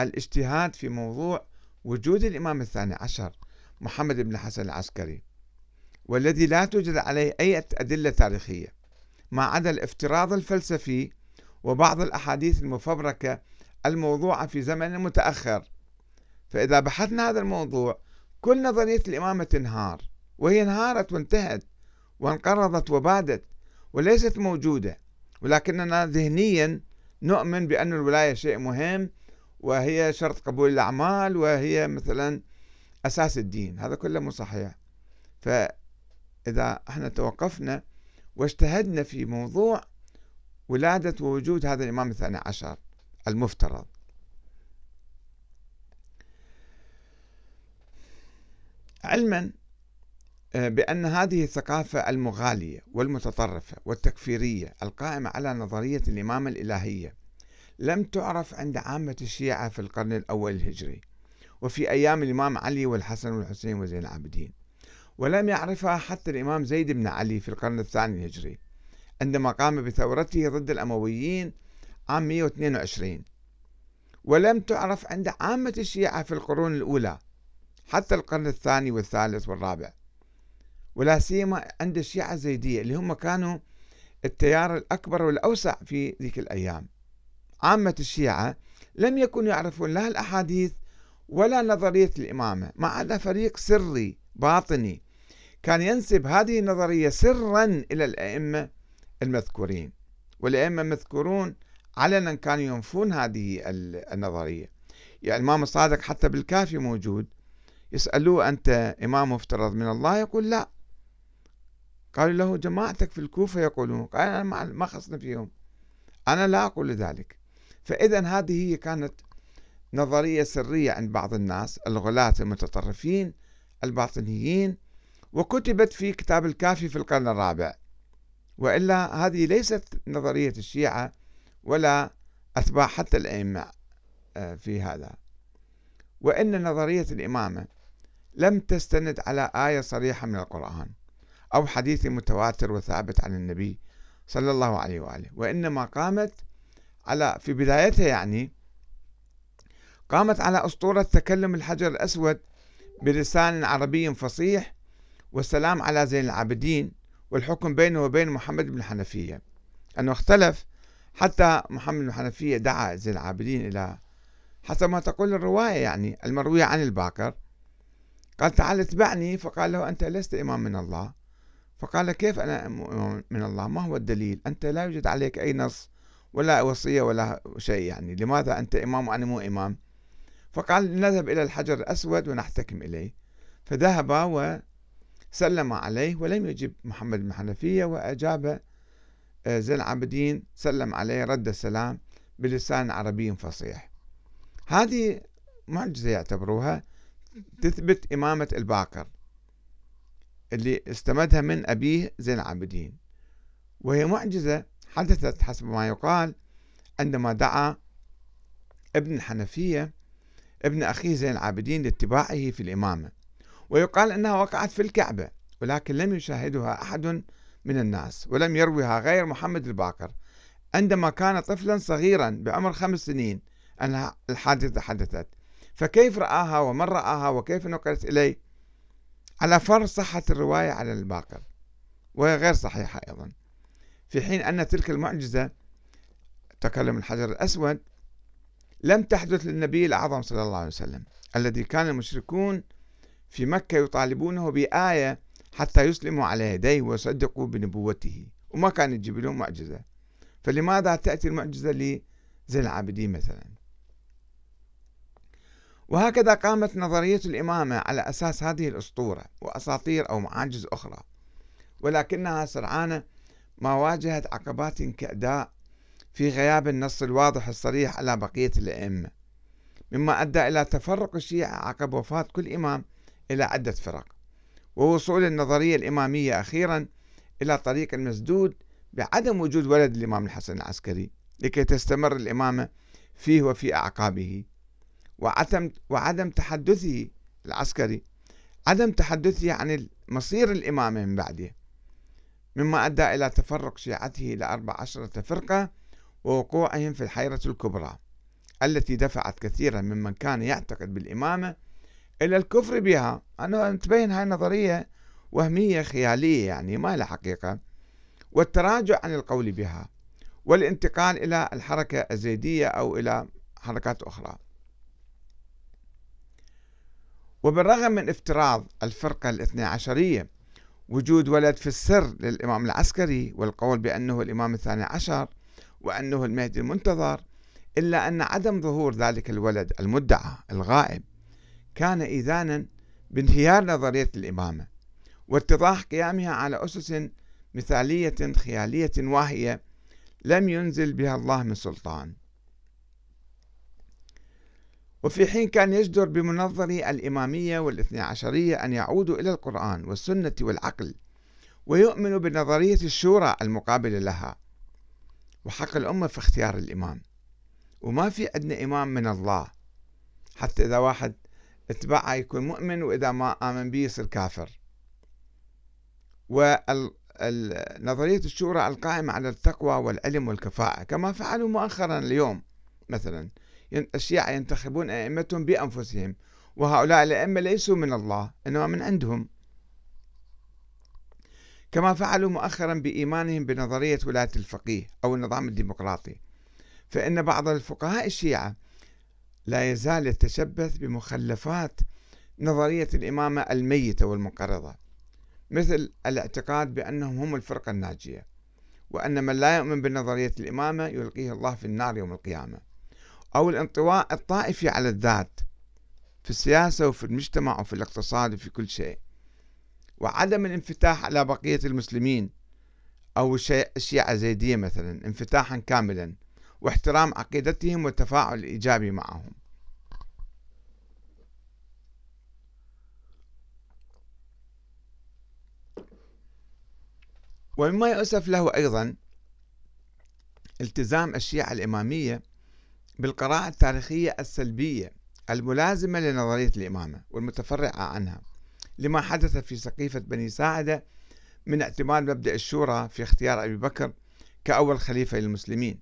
الاجتهاد في موضوع وجود الإمام الثاني عشر محمد بن حسن العسكري والذي لا توجد عليه أي أدلة تاريخية ما عدا الافتراض الفلسفي وبعض الأحاديث المفبركة الموضوعة في زمن متأخر فإذا بحثنا هذا الموضوع كل نظرية الإمامة تنهار وهي انهارت وانتهت وانقرضت وبادت وليست موجودة ولكننا ذهنيا نؤمن بأن الولاية شيء مهم وهي شرط قبول الأعمال وهي مثلا أساس الدين هذا كله مو صحيح فإذا احنا توقفنا واجتهدنا في موضوع ولادة ووجود هذا الإمام الثاني عشر المفترض علما آه، بأن هذه الثقافة المغالية والمتطرفة والتكفيرية القائمة على نظرية الإمامة الإلهية لم تعرف عند عامة الشيعة في القرن الأول الهجري وفي أيام الإمام علي والحسن والحسين وزين العابدين ولم يعرفها حتى الإمام زيد بن علي في القرن الثاني الهجري عندما قام بثورته ضد الأمويين عام 122 ولم تعرف عند عامة الشيعة في القرون الأولى حتى القرن الثاني والثالث والرابع ولا سيما عند الشيعة الزيدية اللي هم كانوا التيار الأكبر والأوسع في ذيك الأيام عامة الشيعة لم يكونوا يعرفون لا الأحاديث ولا نظرية الإمامة ما عدا فريق سري باطني كان ينسب هذه النظرية سرا إلى الأئمة المذكورين والأئمة المذكورون علنا كانوا ينفون هذه النظرية يعني الإمام الصادق حتى بالكافي موجود يسألوه أنت إمام مفترض من الله يقول لا قالوا له جماعتك في الكوفة يقولون قال أنا ما خصنا فيهم أنا لا أقول ذلك فإذا هذه هي كانت نظرية سرية عند بعض الناس الغلاة المتطرفين الباطنيين وكتبت في كتاب الكافي في القرن الرابع وإلا هذه ليست نظرية الشيعة ولا أتباع حتى الأئمة آه، في هذا وإن نظرية الإمامة لم تستند على آية صريحة من القرآن أو حديث متواتر وثابت عن النبي صلى الله عليه وآله وإنما قامت على في بدايتها يعني قامت على أسطورة تكلم الحجر الأسود بلسان عربي فصيح والسلام على زين العابدين والحكم بينه وبين محمد بن حنفية أنه اختلف حتى محمد بن حنفية دعا زين العابدين إلى حسب ما تقول الرواية يعني المروية عن الباقر قال تعال اتبعني فقال له أنت لست إمام من الله فقال كيف أنا من الله ما هو الدليل أنت لا يوجد عليك أي نص ولا وصية ولا شيء يعني لماذا أنت إمام وأنا مو إمام فقال نذهب إلى الحجر الأسود ونحتكم إليه فذهب وسلم عليه ولم يجب محمد بن حنفية وأجاب آه، زين العابدين سلم عليه رد السلام بلسان عربي فصيح هذه معجزة يعتبروها تثبت إمامة الباقر اللي استمدها من أبيه زين العابدين وهي معجزة حدثت حسب ما يقال عندما دعا ابن الحنفية ابن أخيه زين العابدين لاتباعه في الإمامة ويقال أنها وقعت في الكعبة ولكن لم يشاهدها أحد من الناس ولم يروها غير محمد الباقر عندما كان طفلا صغيرا بعمر خمس سنين أن الحادثة حدثت فكيف رآها ومن رآها وكيف نقلت إليه على فرض صحة الرواية على الباقر وهي غير صحيحة أيضا في حين أن تلك المعجزة تكلم الحجر الأسود لم تحدث للنبي الأعظم صلى الله عليه وسلم الذي كان المشركون في مكة يطالبونه بآية حتى يسلموا على يديه ويصدقوا بنبوته وما كان يجيب لهم معجزة فلماذا تأتي المعجزة لزين العابدين مثلا وهكذا قامت نظرية الإمامة على أساس هذه الأسطورة وأساطير أو معاجز أخرى ولكنها سرعان ما واجهت عقبات كأداء في غياب النص الواضح الصريح على بقية الأئمة مما أدى إلى تفرق الشيعة عقب وفاة كل إمام إلى عدة فرق ووصول النظرية الإمامية أخيرا إلى طريق المسدود بعدم وجود ولد الإمام الحسن العسكري لكي تستمر الإمامة فيه وفي أعقابه وعدم وعدم تحدثه العسكري عدم تحدثه عن مصير الإمامة من بعده مما أدى إلى تفرق شيعته إلى أربع عشرة فرقة ووقوعهم في الحيرة الكبرى التي دفعت كثيرا ممن كان يعتقد بالإمامة إلى الكفر بها أنا تبين هاي نظرية وهمية خيالية يعني ما لها حقيقة والتراجع عن القول بها والانتقال إلى الحركة الزيدية أو إلى حركات أخرى وبالرغم من افتراض الفرقة الاثنى عشرية وجود ولد في السر للإمام العسكري والقول بأنه الإمام الثاني عشر وأنه المهدي المنتظر إلا أن عدم ظهور ذلك الولد المدعى الغائب كان إذانا بانهيار نظرية الإمامة واتضاح قيامها على أسس مثالية خيالية واهية لم ينزل بها الله من سلطان وفي حين كان يجدر بمنظري الإمامية والاثنى عشرية أن يعودوا إلى القرآن والسنة والعقل ويؤمنوا بنظرية الشورى المقابلة لها وحق الأمة في اختيار الإمام وما في عندنا إمام من الله حتى إذا واحد اتبعه يكون مؤمن وإذا ما آمن به يصير كافر ونظرية الشورى القائمة على التقوى والعلم والكفاءة كما فعلوا مؤخرا اليوم مثلا الشيعة ينتخبون أئمتهم بأنفسهم وهؤلاء الأئمة ليسوا من الله إنما من عندهم كما فعلوا مؤخرا بإيمانهم بنظرية ولاية الفقيه أو النظام الديمقراطي فإن بعض الفقهاء الشيعة لا يزال يتشبث بمخلفات نظرية الإمامة الميتة والمنقرضة مثل الاعتقاد بأنهم هم الفرقة الناجية وأن من لا يؤمن بنظرية الإمامة يلقيه الله في النار يوم القيامة أو الانطواء الطائفي على الذات في السياسة وفي المجتمع وفي الاقتصاد وفي كل شيء وعدم الانفتاح على بقية المسلمين أو الشيعة زيدية مثلا انفتاحا كاملا واحترام عقيدتهم والتفاعل الإيجابي معهم ومما يؤسف له أيضا التزام الشيعة الإمامية بالقراءة التاريخية السلبية الملازمة لنظرية الإمامة والمتفرعة عنها لما حدث في سقيفة بني ساعدة من اعتماد مبدأ الشورى في اختيار أبي بكر كأول خليفة للمسلمين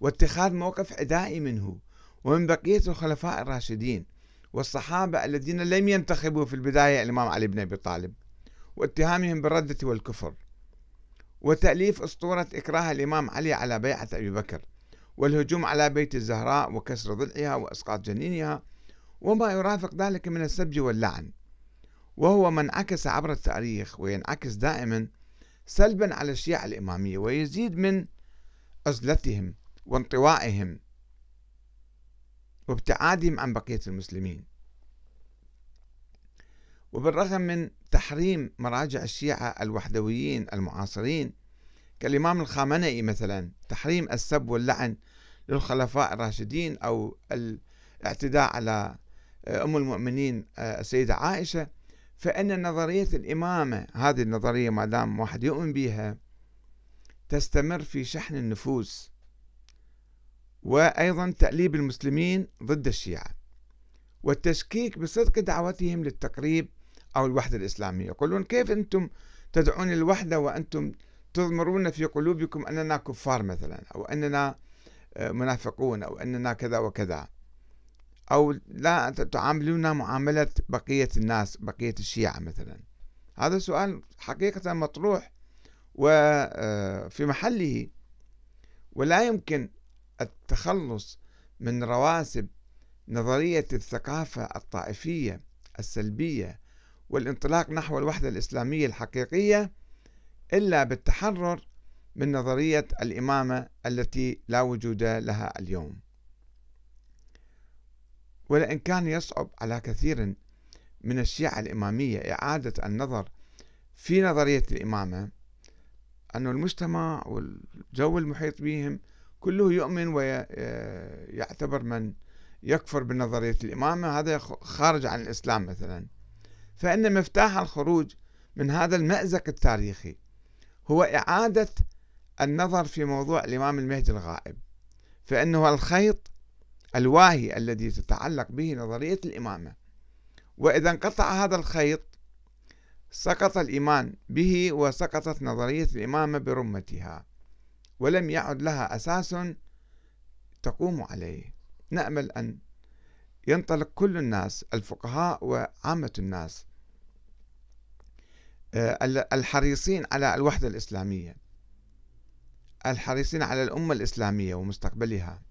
واتخاذ موقف عدائي منه ومن بقية الخلفاء الراشدين والصحابة الذين لم ينتخبوا في البداية الإمام علي بن أبي طالب واتهامهم بالردة والكفر وتأليف أسطورة إكراه الإمام علي على بيعة أبي بكر والهجوم على بيت الزهراء وكسر ضلعها وإسقاط جنينها وما يرافق ذلك من السبج واللعن وهو ما انعكس عبر التاريخ وينعكس دائما سلبا على الشيعة الإمامية ويزيد من عزلتهم وانطوائهم وابتعادهم عن بقية المسلمين وبالرغم من تحريم مراجع الشيعة الوحدويين المعاصرين كالإمام الخامنئي مثلا تحريم السب واللعن للخلفاء الراشدين أو الاعتداء على آه، أم المؤمنين آه، السيدة عائشة فإن نظرية الإمامة هذه النظرية ما دام واحد يؤمن بها تستمر في شحن النفوس وأيضا تأليب المسلمين ضد الشيعة والتشكيك بصدق دعوتهم للتقريب أو الوحدة الإسلامية يقولون كيف أنتم تدعون الوحدة وأنتم تضمرون في قلوبكم أننا كفار مثلا أو أننا آه، منافقون أو أننا كذا وكذا أو لا تعاملون معاملة بقية الناس بقية الشيعة مثلا هذا سؤال حقيقة مطروح وفي آه، محله ولا يمكن التخلص من رواسب نظرية الثقافة الطائفية السلبية والانطلاق نحو الوحدة الإسلامية الحقيقية إلا بالتحرر من نظرية الإمامة التي لا وجود لها اليوم ولئن كان يصعب على كثير من الشيعة الإمامية إعادة النظر في نظرية الإمامة أن المجتمع والجو المحيط بهم كله يؤمن ويعتبر من يكفر بنظرية الإمامة هذا خارج عن الإسلام مثلا فإن مفتاح الخروج من هذا المأزق التاريخي هو إعادة النظر في موضوع الإمام المهدي الغائب فإنه الخيط الواهي الذي تتعلق به نظرية الإمامة وإذا انقطع هذا الخيط سقط الإيمان به وسقطت نظرية الإمامة برمتها ولم يعد لها أساس تقوم عليه نأمل أن ينطلق كل الناس الفقهاء وعامة الناس آه، الحريصين على الوحدة الإسلامية الحريصين على الأمة الإسلامية ومستقبلها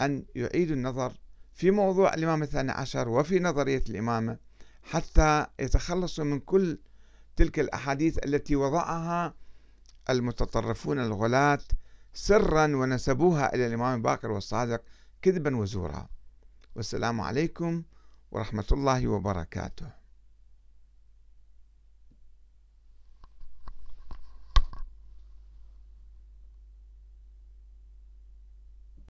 أن يعيدوا النظر في موضوع الإمام الثاني عشر وفي نظرية الإمامة حتى يتخلصوا من كل تلك الأحاديث التي وضعها المتطرفون الغلاة سرا ونسبوها إلى الإمام باكر والصادق كذبا وزورا والسلام عليكم ورحمة الله وبركاته